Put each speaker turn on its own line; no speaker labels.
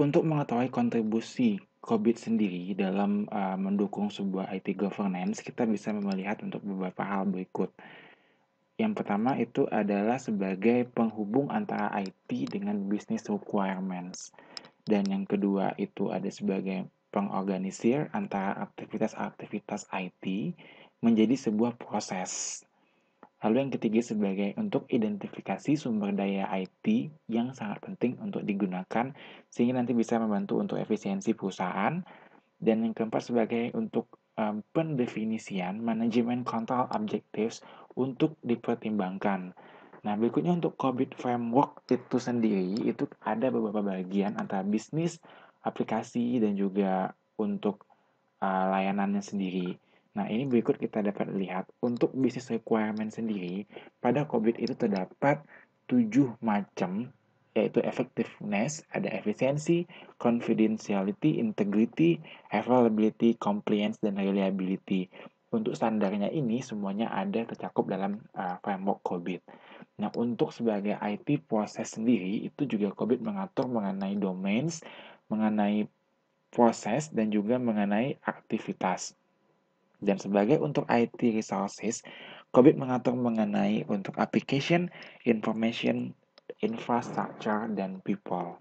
Untuk mengetahui kontribusi COVID sendiri dalam uh, mendukung sebuah IT governance, kita bisa melihat untuk beberapa hal berikut. Yang pertama itu adalah sebagai penghubung antara IT dengan business requirements. Dan yang kedua itu ada sebagai pengorganisir antara aktivitas-aktivitas IT menjadi sebuah proses Lalu yang ketiga sebagai untuk identifikasi sumber daya IT yang sangat penting untuk digunakan sehingga nanti bisa membantu untuk efisiensi perusahaan. Dan yang keempat sebagai untuk um, pendefinisian manajemen kontrol objectives untuk dipertimbangkan. Nah, berikutnya untuk COVID framework itu sendiri itu ada beberapa bagian antara bisnis, aplikasi dan juga untuk uh, layanannya sendiri. Nah, ini berikut kita dapat lihat untuk bisnis requirement sendiri pada COVID itu terdapat tujuh macam yaitu effectiveness, ada efisiensi, confidentiality, integrity, availability, compliance, dan reliability. Untuk standarnya ini semuanya ada tercakup dalam uh, framework COVID. Nah, untuk sebagai IT proses sendiri itu juga COVID mengatur mengenai domains, mengenai proses, dan juga mengenai aktivitas. Dan sebagai untuk IT resources, COVID mengatur mengenai untuk application, information, infrastructure, dan people.